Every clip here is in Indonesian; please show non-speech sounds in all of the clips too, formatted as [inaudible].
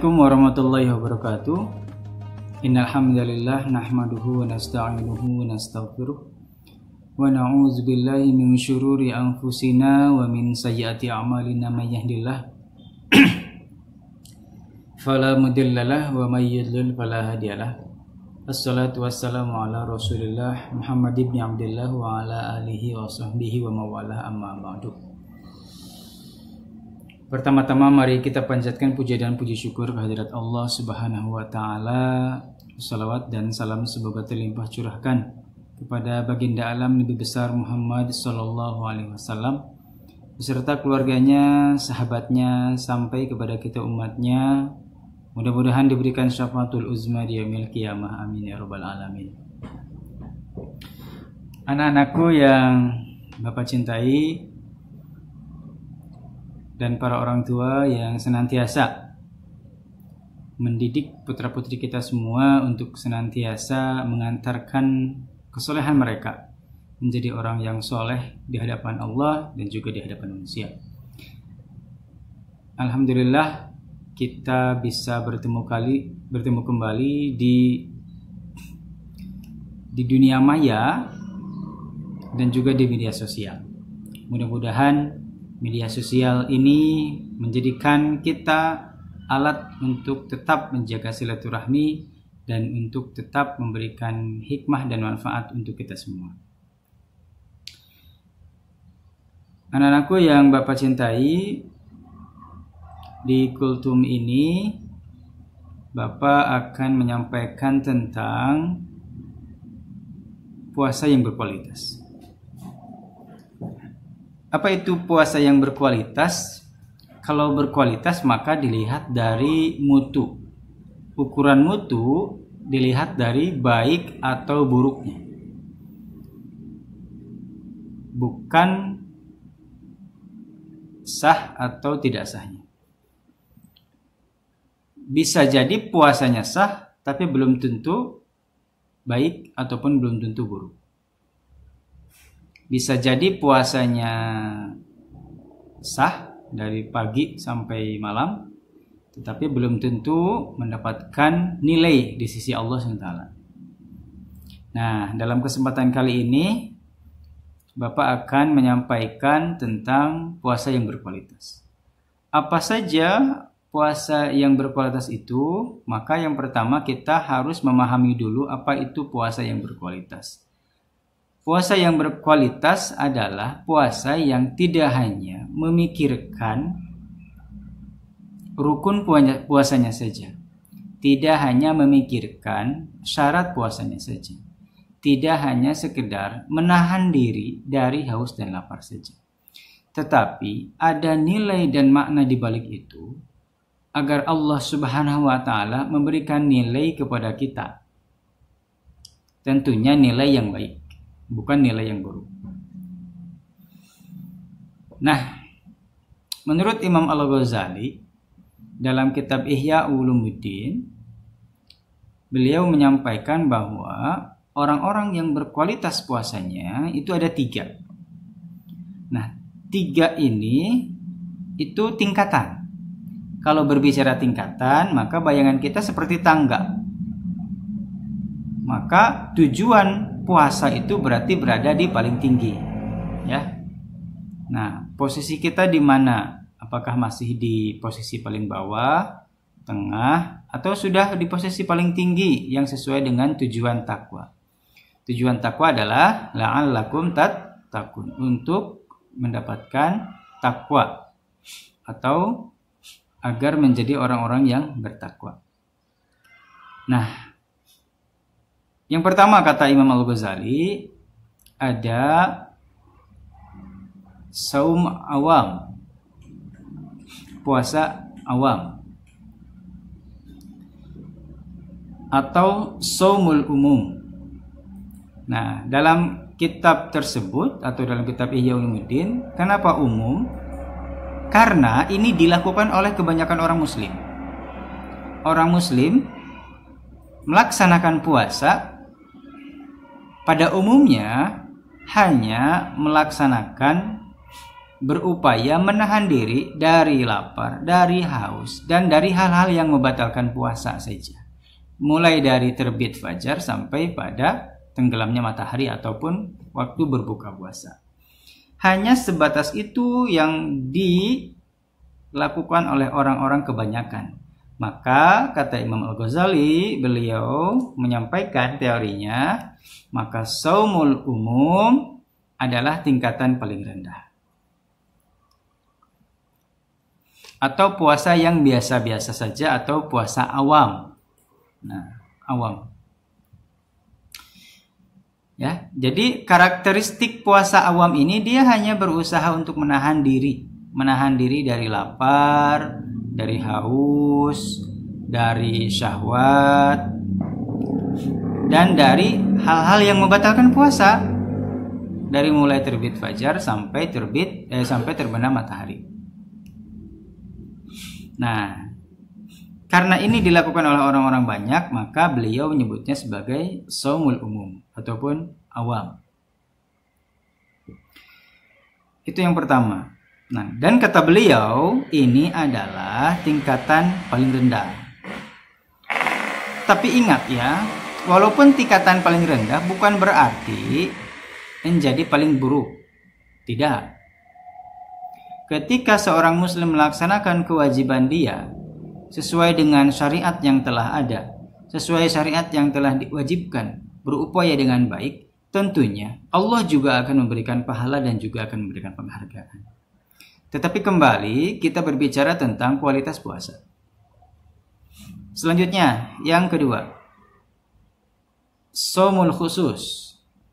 Assalamualaikum warahmatullahi wabarakatuh. Innalhamdulillah, nahmaduhu wa nasta'inuhu wa nastaghfiruh wa na'udzu billahi min syururi anfusina wa min sayyiati a'malina may yahdihillah [clears throat] fala mudhillalah wa may yudlil fala hadiyalah. Assalatu wassalamu ala Rasulillah Muhammad ibn Abdullah wa ala alihi wa sahbihi wa mawalah amma ba'du. Pertama-tama mari kita panjatkan puja dan puji syukur kehadirat Allah Subhanahu wa taala. Salawat dan salam semoga terlimpah curahkan kepada baginda alam Nabi besar Muhammad sallallahu alaihi wasallam beserta keluarganya, sahabatnya sampai kepada kita umatnya. Mudah-mudahan diberikan syafaatul uzma di yaumil qiyamah. Amin ya rabbal alamin. Anak-anakku yang Bapak cintai, dan para orang tua yang senantiasa mendidik putra-putri kita semua untuk senantiasa mengantarkan kesolehan mereka menjadi orang yang soleh di hadapan Allah dan juga di hadapan manusia. Alhamdulillah kita bisa bertemu kali bertemu kembali di di dunia maya dan juga di media sosial. Mudah-mudahan Media sosial ini menjadikan kita alat untuk tetap menjaga silaturahmi dan untuk tetap memberikan hikmah dan manfaat untuk kita semua. Anak-anakku yang Bapak cintai, di kultum ini Bapak akan menyampaikan tentang puasa yang berkualitas apa itu puasa yang berkualitas? Kalau berkualitas maka dilihat dari mutu. Ukuran mutu dilihat dari baik atau buruknya. Bukan sah atau tidak sahnya. Bisa jadi puasanya sah tapi belum tentu baik ataupun belum tentu buruk bisa jadi puasanya sah dari pagi sampai malam tetapi belum tentu mendapatkan nilai di sisi Allah SWT. Nah, dalam kesempatan kali ini Bapak akan menyampaikan tentang puasa yang berkualitas. Apa saja puasa yang berkualitas itu? Maka yang pertama kita harus memahami dulu apa itu puasa yang berkualitas. Puasa yang berkualitas adalah puasa yang tidak hanya memikirkan rukun puasanya saja, tidak hanya memikirkan syarat puasanya saja, tidak hanya sekedar menahan diri dari haus dan lapar saja. Tetapi ada nilai dan makna di balik itu agar Allah Subhanahu wa taala memberikan nilai kepada kita. Tentunya nilai yang baik bukan nilai yang buruk. Nah, menurut Imam Al-Ghazali dalam kitab Ihya Ulumuddin beliau menyampaikan bahwa orang-orang yang berkualitas puasanya itu ada tiga. Nah, tiga ini itu tingkatan. Kalau berbicara tingkatan, maka bayangan kita seperti tangga. Maka tujuan puasa itu berarti berada di paling tinggi ya nah posisi kita di mana apakah masih di posisi paling bawah tengah atau sudah di posisi paling tinggi yang sesuai dengan tujuan takwa tujuan takwa adalah la'allakum tat takun untuk mendapatkan takwa atau agar menjadi orang-orang yang bertakwa. Nah, yang pertama kata Imam Al-Ghazali ada saum awam. Puasa awam. Atau saumul umum. Nah, dalam kitab tersebut atau dalam kitab Ihya Ulumuddin, kenapa umum? Karena ini dilakukan oleh kebanyakan orang muslim. Orang muslim melaksanakan puasa pada umumnya hanya melaksanakan berupaya menahan diri dari lapar, dari haus, dan dari hal-hal yang membatalkan puasa saja. Mulai dari terbit fajar sampai pada tenggelamnya matahari ataupun waktu berbuka puasa. Hanya sebatas itu yang dilakukan oleh orang-orang kebanyakan. Maka kata Imam Al-Ghazali, beliau menyampaikan teorinya, maka saumul umum adalah tingkatan paling rendah. Atau puasa yang biasa-biasa saja atau puasa awam. Nah, awam. Ya, jadi karakteristik puasa awam ini dia hanya berusaha untuk menahan diri menahan diri dari lapar, dari haus, dari syahwat, dan dari hal-hal yang membatalkan puasa. Dari mulai terbit fajar sampai terbit eh, sampai terbenam matahari. Nah, karena ini dilakukan oleh orang-orang banyak, maka beliau menyebutnya sebagai somul umum ataupun awam. Itu yang pertama. Nah, dan kata beliau ini adalah tingkatan paling rendah. Tapi ingat ya, walaupun tingkatan paling rendah bukan berarti menjadi paling buruk. Tidak. Ketika seorang muslim melaksanakan kewajiban dia sesuai dengan syariat yang telah ada, sesuai syariat yang telah diwajibkan, berupaya dengan baik, tentunya Allah juga akan memberikan pahala dan juga akan memberikan penghargaan. Tetapi kembali kita berbicara tentang kualitas puasa. Selanjutnya, yang kedua. Somul khusus.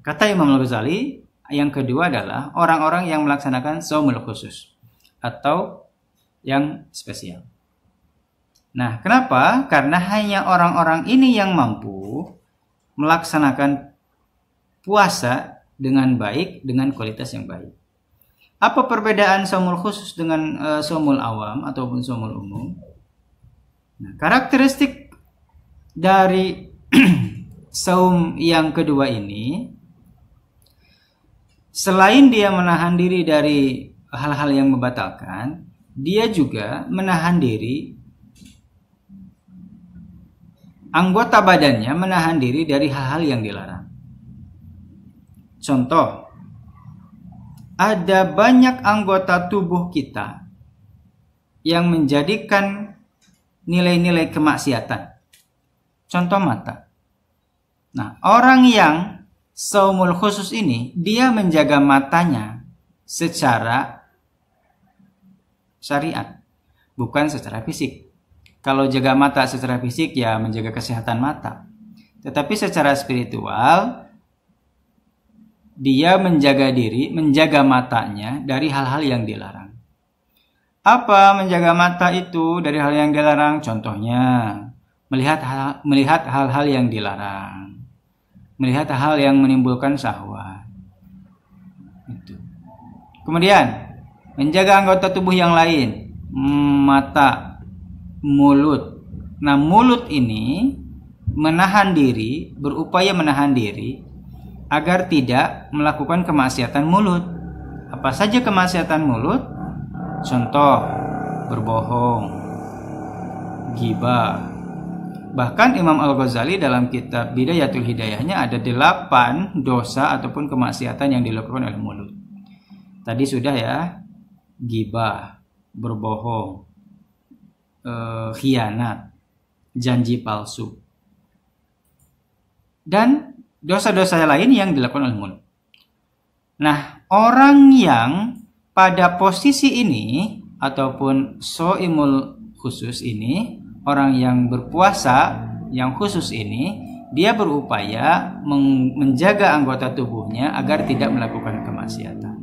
Kata Imam Al-Ghazali, yang kedua adalah orang-orang yang melaksanakan somul khusus atau yang spesial. Nah, kenapa? Karena hanya orang-orang ini yang mampu melaksanakan puasa dengan baik dengan kualitas yang baik. Apa perbedaan somul khusus dengan uh, somul awam ataupun somul umum? Nah, karakteristik dari [clears throat] saum yang kedua ini selain dia menahan diri dari hal-hal yang membatalkan, dia juga menahan diri anggota badannya menahan diri dari hal-hal yang dilarang. Contoh ada banyak anggota tubuh kita yang menjadikan nilai-nilai kemaksiatan. Contoh mata. Nah, orang yang saumul khusus ini dia menjaga matanya secara syariat, bukan secara fisik. Kalau jaga mata secara fisik ya menjaga kesehatan mata. Tetapi secara spiritual dia menjaga diri, menjaga matanya dari hal-hal yang dilarang. Apa menjaga mata itu dari hal yang dilarang? Contohnya, melihat hal, melihat hal-hal yang dilarang, melihat hal yang menimbulkan syahwat. Kemudian, menjaga anggota tubuh yang lain, hmm, mata, mulut. Nah, mulut ini menahan diri, berupaya menahan diri agar tidak melakukan kemaksiatan mulut. Apa saja kemaksiatan mulut? Contoh, berbohong, gibah. Bahkan Imam Al-Ghazali dalam kitab Bidayatul Hidayahnya ada delapan dosa ataupun kemaksiatan yang dilakukan oleh mulut. Tadi sudah ya, gibah, berbohong, eh, khianat, janji palsu. Dan dosa-dosa lain yang dilakukan oleh mulut. Nah, orang yang pada posisi ini ataupun soimul khusus ini, orang yang berpuasa yang khusus ini, dia berupaya menjaga anggota tubuhnya agar tidak melakukan kemaksiatan.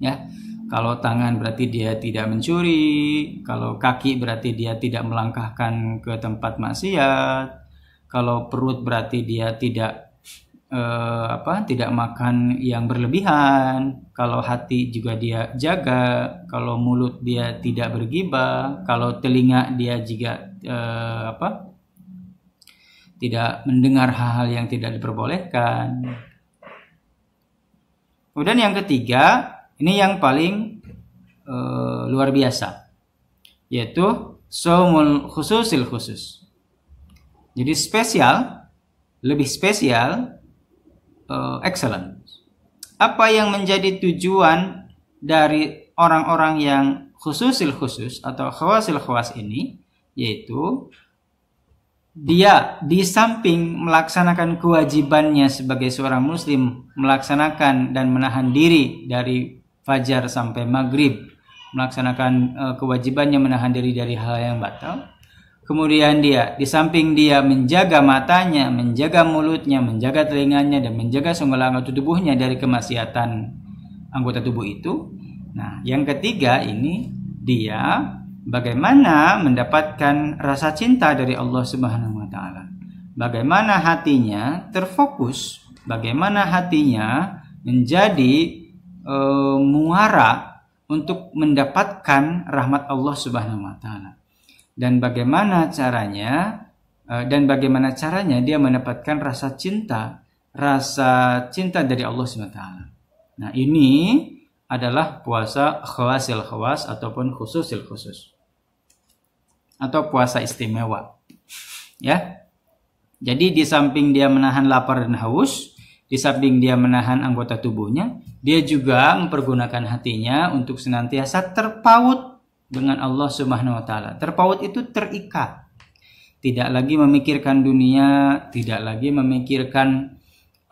Ya, kalau tangan berarti dia tidak mencuri, kalau kaki berarti dia tidak melangkahkan ke tempat maksiat, kalau perut berarti dia tidak eh, apa tidak makan yang berlebihan. Kalau hati juga dia jaga. Kalau mulut dia tidak bergibah. Kalau telinga dia juga eh, apa tidak mendengar hal-hal yang tidak diperbolehkan. Kemudian yang ketiga ini yang paling eh, luar biasa yaitu khusus khususil khusus jadi spesial, lebih spesial, uh, excellent. Apa yang menjadi tujuan dari orang-orang yang khususil khusus atau khawasil khawas ini? Yaitu dia di samping melaksanakan kewajibannya sebagai seorang muslim melaksanakan dan menahan diri dari fajar sampai maghrib melaksanakan uh, kewajibannya menahan diri dari hal yang batal Kemudian dia, di samping dia menjaga matanya, menjaga mulutnya, menjaga telinganya, dan menjaga segala anggota tubuhnya dari kemaksiatan anggota tubuh itu. Nah, yang ketiga ini dia bagaimana mendapatkan rasa cinta dari Allah Subhanahu wa taala. Bagaimana hatinya terfokus, bagaimana hatinya menjadi e, muara untuk mendapatkan rahmat Allah Subhanahu wa taala dan bagaimana caranya eh, dan bagaimana caranya dia mendapatkan rasa cinta, rasa cinta dari Allah SWT. Nah, ini adalah puasa khawasil khawas ataupun khususil khusus. Atau puasa istimewa. Ya. Jadi di samping dia menahan lapar dan haus, di samping dia menahan anggota tubuhnya, dia juga mempergunakan hatinya untuk senantiasa terpaut dengan Allah Subhanahu wa taala. Terpaut itu terikat. Tidak lagi memikirkan dunia, tidak lagi memikirkan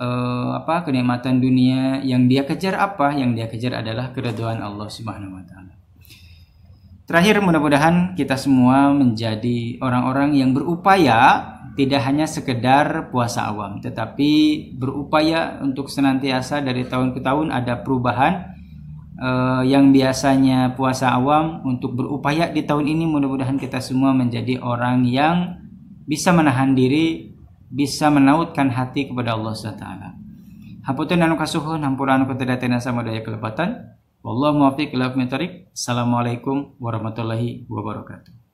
uh, apa kenikmatan dunia. Yang dia kejar apa? Yang dia kejar adalah keridhaan Allah Subhanahu wa taala. Terakhir mudah-mudahan kita semua menjadi orang-orang yang berupaya tidak hanya sekedar puasa awam, tetapi berupaya untuk senantiasa dari tahun ke tahun ada perubahan uh, yang biasanya puasa awam untuk berupaya di tahun ini mudah-mudahan kita semua menjadi orang yang bisa menahan diri, bisa menautkan hati kepada Allah SWT. Hapunten anu kasuhun, hampuran anu ketedatena sama daya kelepatan. Wallahu muwafiq ila Assalamualaikum warahmatullahi wabarakatuh.